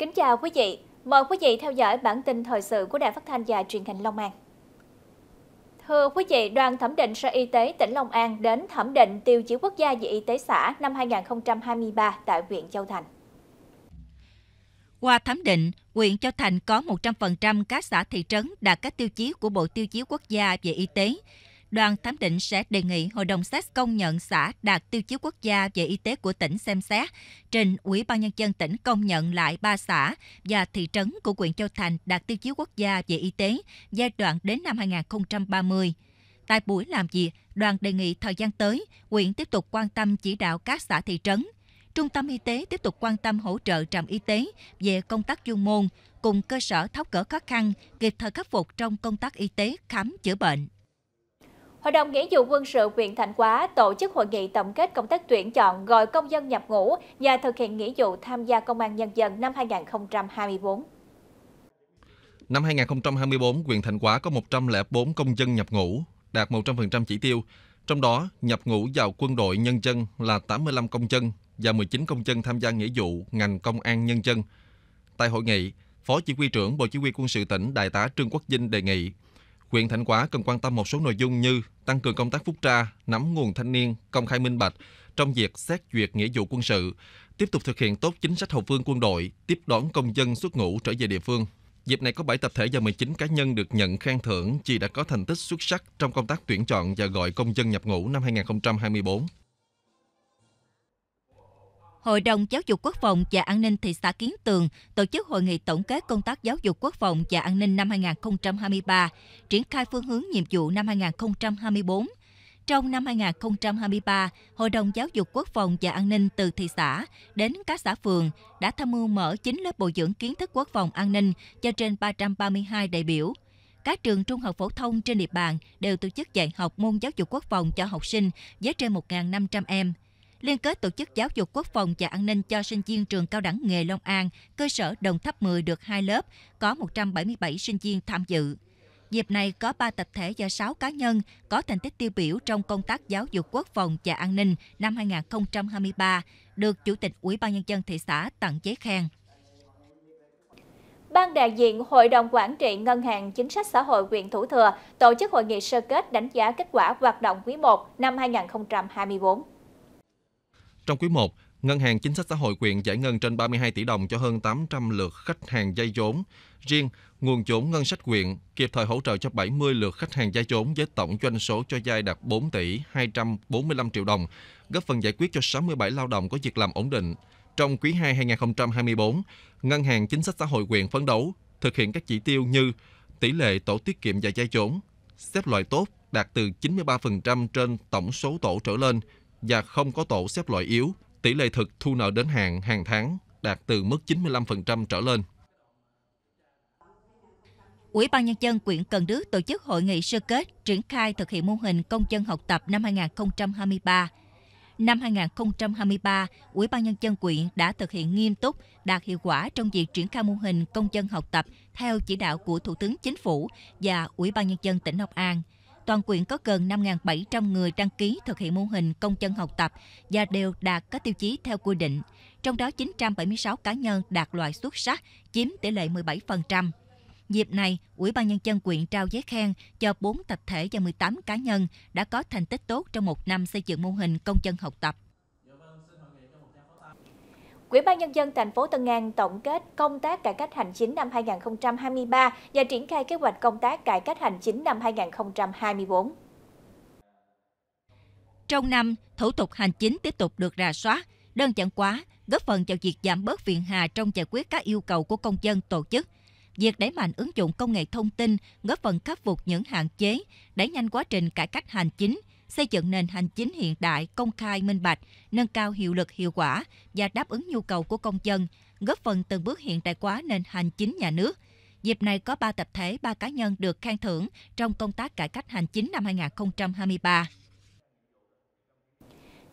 Kính chào quý vị. Mời quý vị theo dõi bản tin thời sự của Đài Phát thanh và Truyền hình Long An. Thưa quý vị, đoàn thẩm định Sở Y tế tỉnh Long An đến thẩm định tiêu chí quốc gia về y tế xã năm 2023 tại huyện Châu Thành. Qua thẩm định, huyện Châu Thành có 100% các xã thị trấn đạt các tiêu chí của Bộ Tiêu chí Quốc gia về Y tế, đoàn thẩm định sẽ đề nghị Hội đồng xét công nhận xã đạt tiêu chí quốc gia về y tế của tỉnh xem xét, trình Ủy ban Nhân dân tỉnh công nhận lại ba xã và thị trấn của huyện Châu Thành đạt tiêu chí quốc gia về y tế giai đoạn đến năm 2030. Tại buổi làm việc, đoàn đề nghị thời gian tới, huyện tiếp tục quan tâm chỉ đạo các xã thị trấn, Trung tâm Y tế tiếp tục quan tâm hỗ trợ trạm y tế về công tác chuyên môn, cùng cơ sở tháo gỡ khó khăn, kịp thời khắc phục trong công tác y tế khám chữa bệnh. Hội đồng Nghĩa vụ quân sự huyện Thạnh Hóa tổ chức hội nghị tổng kết công tác tuyển chọn gọi công dân nhập ngũ và thực hiện nghĩa vụ tham gia công an nhân dân năm 2024. Năm 2024, huyện Thạnh Hóa có 104 công dân nhập ngũ, đạt 100% chỉ tiêu. Trong đó, nhập ngũ vào quân đội nhân dân là 85 công dân và 19 công dân tham gia nghĩa vụ ngành công an nhân dân. Tại hội nghị, Phó Chỉ huy trưởng Bộ Chỉ huy quân sự tỉnh Đại tá Trương Quốc Dinh đề nghị Huyện Thạnh Quả cần quan tâm một số nội dung như tăng cường công tác phúc tra, nắm nguồn thanh niên, công khai minh bạch trong việc xét duyệt nghĩa vụ quân sự, tiếp tục thực hiện tốt chính sách hậu phương quân đội, tiếp đón công dân xuất ngũ trở về địa phương. Dịp này có 7 tập thể và 19 cá nhân được nhận khen thưởng vì đã có thành tích xuất sắc trong công tác tuyển chọn và gọi công dân nhập ngũ năm 2024. Hội đồng Giáo dục Quốc phòng và An ninh thị xã Kiến Tường tổ chức hội nghị tổng kết công tác giáo dục quốc phòng và an ninh năm 2023, triển khai phương hướng nhiệm vụ năm 2024. Trong năm 2023, Hội đồng Giáo dục Quốc phòng và An ninh từ thị xã đến các xã phường đã tham mưu mở 9 lớp bồi dưỡng kiến thức quốc phòng an ninh cho trên 332 đại biểu. Các trường trung học phổ thông trên địa bàn đều tổ chức dạy học môn giáo dục quốc phòng cho học sinh với trên 1.500 em liên kết tổ chức giáo dục quốc phòng và an ninh cho sinh viên trường cao đẳng nghề Long An, cơ sở Đồng Tháp 10 được hai lớp, có 177 sinh viên tham dự. Dịp này có 3 tập thể và 6 cá nhân có thành tích tiêu biểu trong công tác giáo dục quốc phòng và an ninh năm 2023, được Chủ tịch Ủy ban Nhân dân thị xã tặng giấy khen. Ban đại diện Hội đồng Quản trị Ngân hàng Chính sách Xã hội huyện Thủ Thừa tổ chức hội nghị sơ kết đánh giá kết quả hoạt động quý 1 năm 2024. Trong quý 1, Ngân hàng Chính sách Xã hội quyện giải ngân trên 32 tỷ đồng cho hơn 800 lượt khách hàng dây vốn. Riêng, nguồn vốn ngân sách quyện kịp thời hỗ trợ cho 70 lượt khách hàng dây vốn với tổng doanh số cho dây đạt 4 tỷ 245 triệu đồng, góp phần giải quyết cho 67 lao động có việc làm ổn định. Trong quý 2 2024, Ngân hàng Chính sách Xã hội quyện phấn đấu thực hiện các chỉ tiêu như tỷ lệ tổ tiết kiệm và dây vốn, xếp loại tốt đạt từ 93% trên tổng số tổ trở lên – và không có tổ xếp loại yếu, tỷ lệ thực thu nợ đến hạn hàng tháng đạt từ mức 95% trở lên. Ủy ban Nhân dân quyện Cần Đức tổ chức hội nghị sơ kết triển khai thực hiện mô hình công dân học tập năm 2023. Năm 2023, Ủy ban Nhân dân quyện đã thực hiện nghiêm túc, đạt hiệu quả trong việc triển khai mô hình công dân học tập theo chỉ đạo của Thủ tướng Chính phủ và Ủy ban Nhân dân tỉnh Long An – Toàn quyện có gần 5.700 người đăng ký thực hiện mô hình công dân học tập và đều đạt các tiêu chí theo quy định. Trong đó 976 cá nhân đạt loại xuất sắc, chiếm tỷ lệ 17%. Dịp này, Ủy ban Nhân dân quyện trao giấy khen cho 4 tập thể và 18 cá nhân đã có thành tích tốt trong một năm xây dựng mô hình công dân học tập Quỹ ban nhân dân thành phố Tân An tổng kết công tác cải cách hành chính năm 2023 và triển khai kế hoạch công tác cải cách hành chính năm 2024. Trong năm, thủ tục hành chính tiếp tục được rà soát, đơn giản hóa, góp phần vào việc giảm bớt phiền hà trong giải quyết các yêu cầu của công dân tổ chức. Việc đẩy mạnh ứng dụng công nghệ thông tin góp phần khắc phục những hạn chế, đẩy nhanh quá trình cải cách hành chính, xây dựng nền hành chính hiện đại, công khai, minh bạch, nâng cao hiệu lực hiệu quả và đáp ứng nhu cầu của công dân, góp phần từng bước hiện đại hóa nền hành chính nhà nước. Dịp này có 3 tập thể, 3 cá nhân được khen thưởng trong công tác cải cách hành chính năm 2023.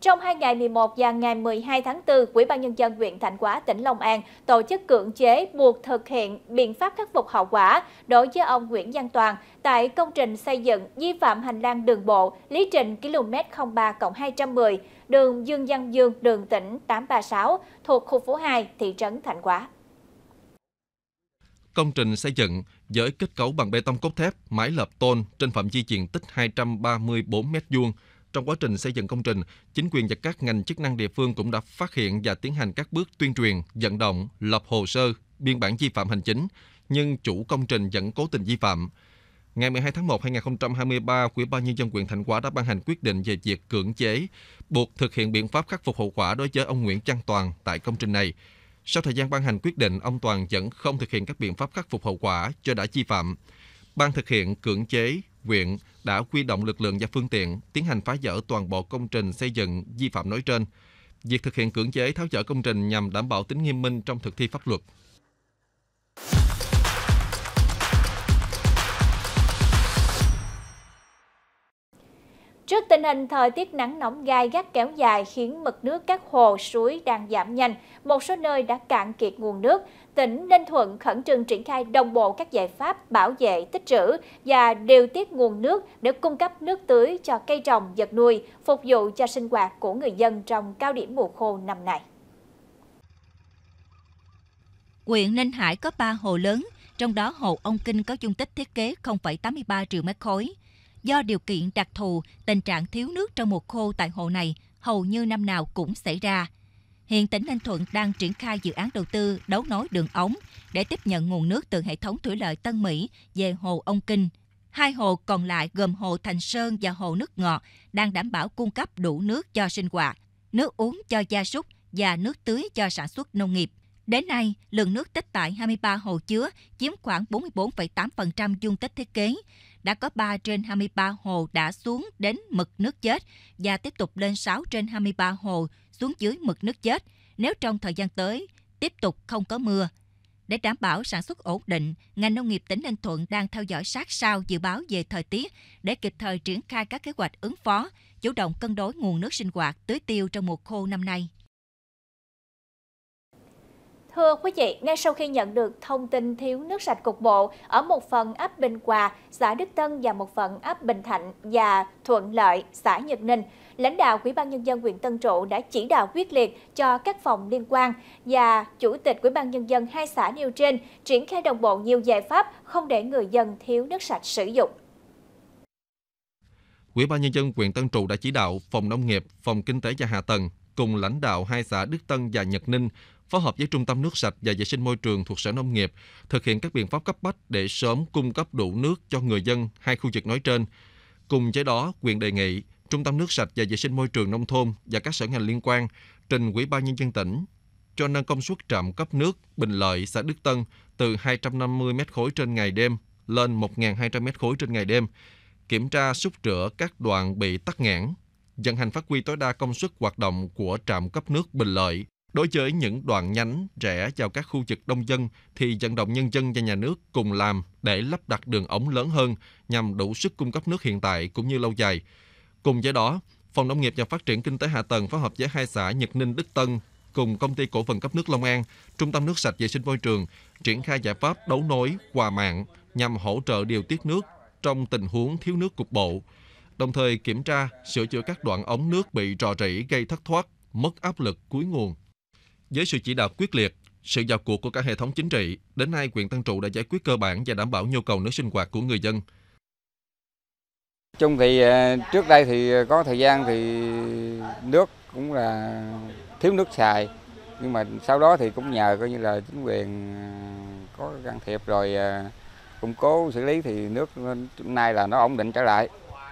Trong hai ngày 11 và ngày 12 tháng 4, Ủy ban Nhân dân huyện Thạnh Hóa, tỉnh Long An tổ chức cưỡng chế buộc thực hiện biện pháp khắc phục hậu quả đối với ông Nguyễn Văn Toàn tại công trình xây dựng vi phạm hành lang đường bộ lý trình km 03 210 đường Dương Văn Dương, đường tỉnh 836 thuộc khu phố 2, thị trấn Thạnh Hóa. Công trình xây dựng với kết cấu bằng bê tông cốt thép, mái lợp tôn trên phạm vi diện tích 234 m vuông trong quá trình xây dựng công trình, chính quyền và các ngành chức năng địa phương cũng đã phát hiện và tiến hành các bước tuyên truyền, vận động, lập hồ sơ, biên bản vi phạm hành chính, nhưng chủ công trình vẫn cố tình vi phạm. Ngày 12 tháng 1 2023, ủy ban nhân dân huyện Thành Hóa đã ban hành quyết định về việc cưỡng chế buộc thực hiện biện pháp khắc phục hậu quả đối với ông Nguyễn Trang Toàn tại công trình này. Sau thời gian ban hành quyết định, ông Toàn vẫn không thực hiện các biện pháp khắc phục hậu quả cho đã chi phạm. Ban thực hiện cưỡng chế huyện đã quy động lực lượng và phương tiện tiến hành phá dỡ toàn bộ công trình xây dựng vi phạm nói trên. Việc thực hiện cưỡng chế tháo dỡ công trình nhằm đảm bảo tính nghiêm minh trong thực thi pháp luật. Trước tình hình thời tiết nắng nóng gai gắt kéo dài khiến mực nước các hồ, suối đang giảm nhanh, một số nơi đã cạn kiệt nguồn nước tỉnh Ninh Thuận khẩn trương triển khai đồng bộ các giải pháp bảo vệ, tích trữ và điều tiết nguồn nước để cung cấp nước tưới cho cây trồng, vật nuôi, phục vụ cho sinh hoạt của người dân trong cao điểm mùa khô năm nay. quyện Ninh Hải có 3 hồ lớn, trong đó hồ Ông Kinh có dung tích thiết kế 0,83 triệu mét khối. Do điều kiện đặc thù, tình trạng thiếu nước trong mùa khô tại hồ này hầu như năm nào cũng xảy ra – Hiện tỉnh Ninh Thuận đang triển khai dự án đầu tư đấu nối đường ống để tiếp nhận nguồn nước từ hệ thống thủy lợi Tân Mỹ về hồ Ông Kinh. Hai hồ còn lại gồm hồ Thành Sơn và hồ Nước Ngọt đang đảm bảo cung cấp đủ nước cho sinh hoạt, nước uống cho gia súc và nước tưới cho sản xuất nông nghiệp. Đến nay, lượng nước tích tại 23 hồ chứa chiếm khoảng 44,8% dung tích thiết kế. Đã có 3 trên 23 hồ đã xuống đến mực nước chết và tiếp tục lên 6 trên 23 hồ xuống dưới mực nước chết nếu trong thời gian tới tiếp tục không có mưa. Để đảm bảo sản xuất ổn định, ngành nông nghiệp tỉnh Ninh Thuận đang theo dõi sát sao dự báo về thời tiết để kịp thời triển khai các kế hoạch ứng phó, chủ động cân đối nguồn nước sinh hoạt tưới tiêu trong mùa khô năm nay. Thưa quý vị, ngay sau khi nhận được thông tin thiếu nước sạch cục bộ ở một phần ấp Bình Hòa, xã Đức Tân và một phần ấp Bình Thạnh và Thuận Lợi, xã Nhật Ninh, lãnh đạo Ủy ban nhân dân huyện Tân Trụ đã chỉ đạo quyết liệt cho các phòng liên quan và chủ tịch Ủy ban nhân dân hai xã nêu trên triển khai đồng bộ nhiều giải pháp không để người dân thiếu nước sạch sử dụng. Ủy ban nhân dân huyện Tân Trụ đã chỉ đạo phòng nông nghiệp, phòng kinh tế và hạ tầng cùng lãnh đạo hai xã Đức Tân và Nhật Ninh phối hợp với Trung tâm Nước sạch và Vệ sinh môi trường thuộc Sở Nông nghiệp thực hiện các biện pháp cấp bách để sớm cung cấp đủ nước cho người dân hai khu vực nói trên. Cùng với đó, quyền đề nghị Trung tâm Nước sạch và Vệ sinh môi trường nông thôn và các sở ngành liên quan trình Ủy ban nhân dân tỉnh cho nâng công suất trạm cấp nước Bình Lợi, xã Đức Tân từ 250 m khối trên ngày đêm lên 1.200 m khối trên ngày đêm, kiểm tra xúc rửa các đoạn bị tắc nghẽn, vận hành phát huy tối đa công suất hoạt động của trạm cấp nước Bình Lợi Đối với những đoạn nhánh rẽ vào các khu vực đông dân thì vận động nhân dân và nhà nước cùng làm để lắp đặt đường ống lớn hơn nhằm đủ sức cung cấp nước hiện tại cũng như lâu dài. Cùng với đó, Phòng Nông nghiệp và Phát triển Kinh tế Hạ tầng phối hợp với hai xã Nhật Ninh Đức Tân cùng Công ty Cổ phần Cấp nước Long An, Trung tâm Nước sạch Vệ sinh Môi trường triển khai giải pháp đấu nối, qua mạng nhằm hỗ trợ điều tiết nước trong tình huống thiếu nước cục bộ, đồng thời kiểm tra, sửa chữa các đoạn ống nước bị rò rỉ gây thất thoát, mất áp lực cuối nguồn. Với sự chỉ đạo quyết liệt, sự vào cuộc của cả hệ thống chính trị, đến nay huyện Tân Trụ đã giải quyết cơ bản và đảm bảo nhu cầu nước sinh hoạt của người dân. Chung thì à, trước đây thì có thời gian thì nước cũng là thiếu nước xài, nhưng mà sau đó thì cũng nhờ coi như là chính quyền à, có can thiệp rồi à, củng cố xử lý thì nước nay là nó ổn định trở lại.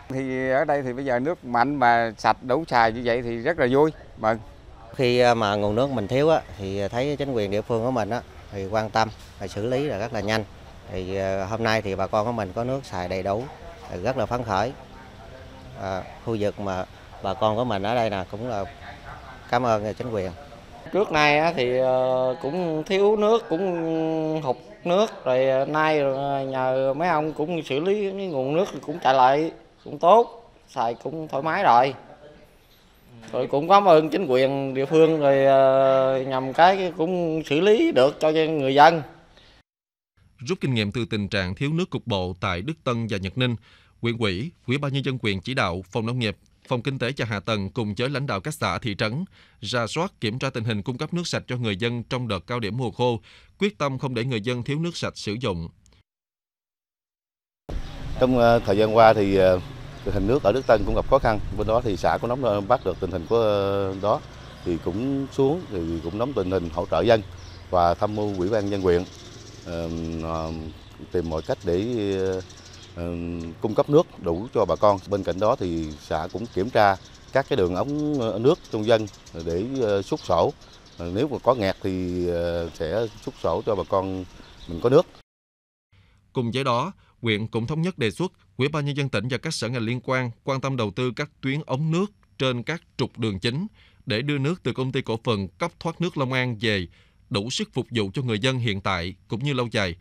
Thì ở đây thì bây giờ nước mạnh mà sạch đủ xài như vậy thì rất là vui, mừng. Vâng. Khi à, mà nguồn nước mình thiếu á, thì thấy chính quyền địa phương của mình á, thì quan tâm và xử lý là rất là nhanh. Thì à, hôm nay thì bà con của mình có nước xài đầy đủ, rất là phấn khởi. À, khu vực mà bà con của mình ở đây là cũng là cảm ơn chính quyền. Trước nay thì ờ, cũng thiếu nước, cũng hụt nước, rồi nay ờ, nhờ mấy ông cũng xử lý cái nguồn nước cũng chạy lại cũng tốt, xài cũng thoải mái rồi rồi cũng cảm ơn chính quyền địa phương rồi ờ, nhằm cái cũng xử lý được cho người dân rút kinh nghiệm từ tình trạng thiếu nước cục bộ tại Đức Tân và Nhật Ninh, huyện ủy, ủy ban nhân dân quyền chỉ đạo, phòng nông nghiệp, phòng kinh tế và hạ tầng cùng với lãnh đạo các xã thị trấn ra soát kiểm tra tình hình cung cấp nước sạch cho người dân trong đợt cao điểm mùa khô, quyết tâm không để người dân thiếu nước sạch sử dụng. Trong ờ, thời gian qua thì ờ, tình hình nước ở Đức Tân cũng gặp khó khăn bên đó thì xã cũng nắm ờ, bắt được tình hình của ờ, đó thì cũng xuống thì cũng nắm tình hình hỗ trợ dân và tham mưu ủy ban dân quyện ờ, tìm mọi cách để cung cấp nước đủ cho bà con bên cạnh đó thì xã cũng kiểm tra các cái đường ống nước trong dân để xúc sổ nếu mà có nghẹt thì sẽ xúc sổ cho bà con mình có nước cùng với đó huyện cũng thống nhất đề xuất Ủy ban nhân dân tỉnh và các sở ngành liên quan quan tâm đầu tư các tuyến ống nước trên các trục đường chính để đưa nước từ công ty cổ phần cấp thoát nước Long An về đủ sức phục vụ cho người dân hiện tại cũng như lâu dài.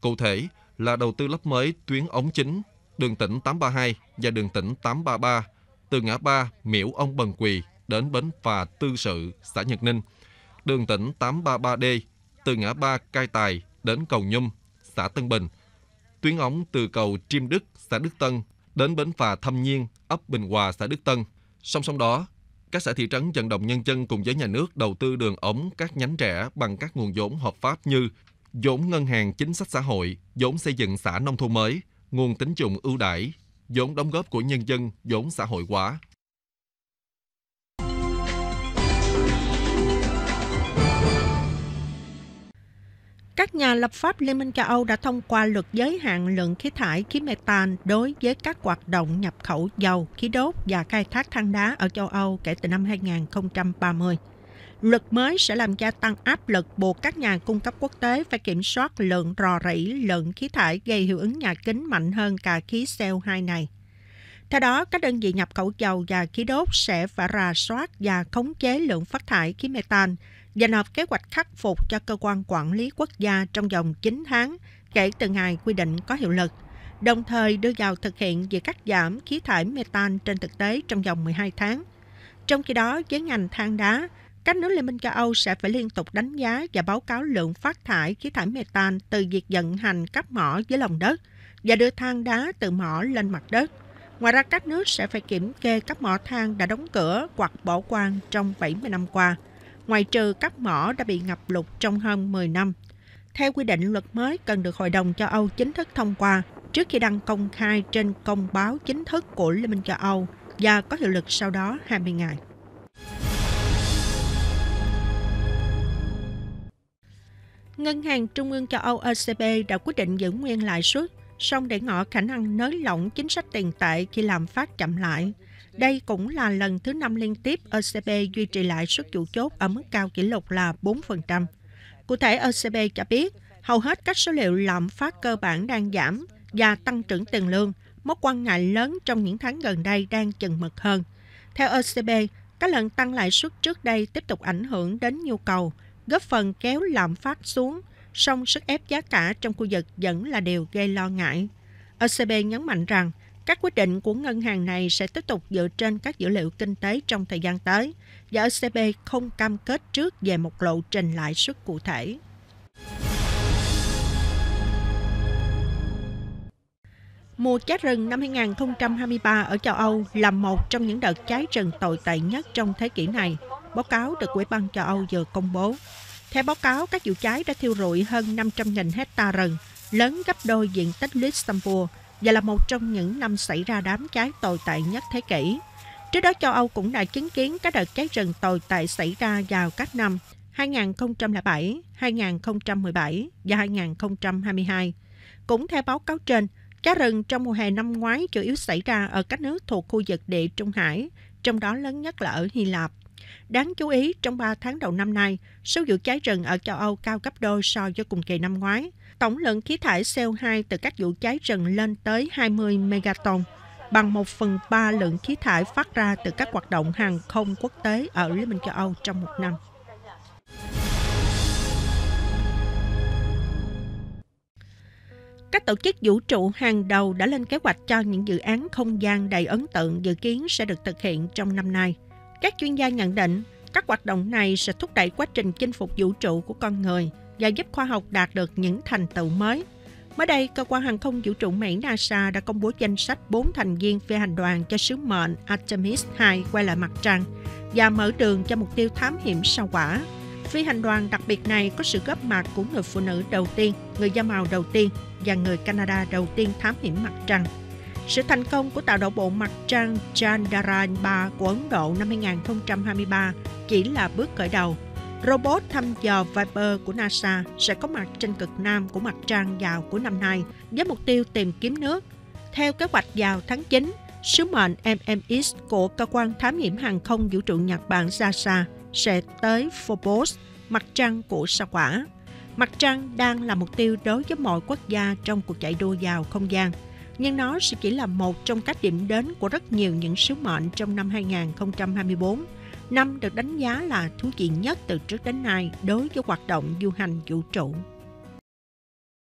Cụ thể là đầu tư lắp mới tuyến ống chính đường tỉnh 832 và đường tỉnh 833 từ ngã ba Miễu Ông Bần Quỳ đến bến phà Tư Sự, xã Nhật Ninh, đường tỉnh 833D từ ngã ba Cai Tài đến Cầu Nhum, xã Tân Bình – tuyến ống từ cầu Triêm Đức, xã Đức Tân đến bến phà Thâm Nhiên, ấp Bình Hòa, xã Đức Tân. Song song đó, các xã thị trấn vận động nhân dân cùng với nhà nước đầu tư đường ống các nhánh rẽ bằng các nguồn vốn hợp pháp như vốn ngân hàng chính sách xã hội, vốn xây dựng xã nông thôn mới, nguồn tín dụng ưu đãi, vốn đóng góp của nhân dân, vốn xã hội hóa. Các nhà lập pháp Liên minh châu Âu đã thông qua luật giới hạn lượng khí thải khí mê tan đối với các hoạt động nhập khẩu dầu, khí đốt và khai thác than đá ở châu Âu kể từ năm 2030. Luật mới sẽ làm gia tăng áp lực buộc các nhà cung cấp quốc tế phải kiểm soát lượng rò rỉ lượng khí thải gây hiệu ứng nhà kính mạnh hơn cả khí CO2 này. Theo đó, các đơn vị nhập khẩu dầu và khí đốt sẽ phải rà soát và khống chế lượng phát thải khí mê tan và nộp kế hoạch khắc phục cho cơ quan quản lý quốc gia trong vòng 9 tháng kể từ ngày quy định có hiệu lực, đồng thời đưa vào thực hiện việc cắt giảm khí thải metan trên thực tế trong vòng 12 tháng. Trong khi đó, với ngành than đá, các nước Liên minh châu Âu sẽ phải liên tục đánh giá và báo cáo lượng phát thải khí thải metan từ việc vận hành các mỏ dưới lòng đất và đưa than đá từ mỏ lên mặt đất. Ngoài ra, các nước sẽ phải kiểm kê các mỏ than đã đóng cửa hoặc bỏ quang trong 70 năm qua ngoại trừ các mỏ đã bị ngập lụt trong hơn 10 năm. Theo quy định, luật mới cần được Hội đồng châu Âu chính thức thông qua trước khi đăng công khai trên công báo chính thức của Liên minh châu Âu và có hiệu lực sau đó 20 ngày. Ngân hàng Trung ương châu Âu ECB đã quyết định giữ nguyên lãi suất, song để ngỏ khả năng nới lỏng chính sách tiền tệ khi làm phát chậm lại – đây cũng là lần thứ năm liên tiếp ECB duy trì lại suất chủ chốt ở mức cao kỷ lục là 4%. Cụ thể, ECB cho biết, hầu hết các số liệu lạm phát cơ bản đang giảm và tăng trưởng tiền lương, mối quan ngại lớn trong những tháng gần đây đang chừng mực hơn. Theo ECB, các lần tăng lãi suất trước đây tiếp tục ảnh hưởng đến nhu cầu, góp phần kéo lạm phát xuống, song sức ép giá cả trong khu vực vẫn là điều gây lo ngại. ECB nhấn mạnh rằng các quyết định của ngân hàng này sẽ tiếp tục dựa trên các dữ liệu kinh tế trong thời gian tới và ECB không cam kết trước về một lộ trình lãi suất cụ thể. Mùa cháy rừng năm 2023 ở châu Âu là một trong những đợt cháy rừng tồi tệ nhất trong thế kỷ này, báo cáo được Ủy ban châu Âu vừa công bố. Theo báo cáo, các vụ cháy đã thiêu rụi hơn 500.000 hecta rừng, lớn gấp đôi diện tích Luxembourg và là một trong những năm xảy ra đám cháy tồi tệ nhất thế kỷ. Trước đó, châu Âu cũng đã chứng kiến các đợt cháy rừng tồi tệ xảy ra vào các năm 2007, 2017 và 2022. Cũng theo báo cáo trên, cháy rừng trong mùa hè năm ngoái chủ yếu xảy ra ở các nước thuộc khu vực địa Trung Hải, trong đó lớn nhất là ở Hy Lạp. Đáng chú ý, trong 3 tháng đầu năm nay, số vụ cháy rừng ở châu Âu cao gấp đôi so với cùng kỳ năm ngoái, tổng lượng khí thải CO2 từ các vụ cháy rừng lên tới 20 megaton, bằng 1 phần 3 lượng khí thải phát ra từ các hoạt động hàng không quốc tế ở Liên minh châu Âu trong một năm. Các tổ chức vũ trụ hàng đầu đã lên kế hoạch cho những dự án không gian đầy ấn tượng dự kiến sẽ được thực hiện trong năm nay. Các chuyên gia nhận định, các hoạt động này sẽ thúc đẩy quá trình chinh phục vũ trụ của con người – và giúp khoa học đạt được những thành tựu mới. Mới đây, cơ quan hàng không vũ trụ Mỹ NASA đã công bố danh sách 4 thành viên phi hành đoàn cho sứ mệnh Artemis 2 quay lại mặt trăng và mở đường cho mục tiêu thám hiểm sao Hỏa. Phi hành đoàn đặc biệt này có sự góp mặt của người phụ nữ đầu tiên, người da màu đầu tiên và người Canada đầu tiên thám hiểm mặt trăng. Sự thành công của tàu đổ bộ mặt trăng Chandrayaan-3 của Ấn Độ năm 2023 chỉ là bước khởi đầu – Robot thăm dò Viper của NASA sẽ có mặt trên cực nam của mặt trăng vào cuối năm nay với mục tiêu tìm kiếm nước. Theo kế hoạch vào tháng 9, sứ mệnh MMX của cơ quan thám hiểm hàng không vũ trụ Nhật Bản JAXA sẽ tới Phobos, mặt trăng của sao Hỏa. Mặt trăng đang là mục tiêu đối với mọi quốc gia trong cuộc chạy đua vào không gian, nhưng nó sẽ chỉ là một trong các điểm đến của rất nhiều những sứ mệnh trong năm 2024 năm được đánh giá là thú vị nhất từ trước đến nay đối với hoạt động du hành vũ trụ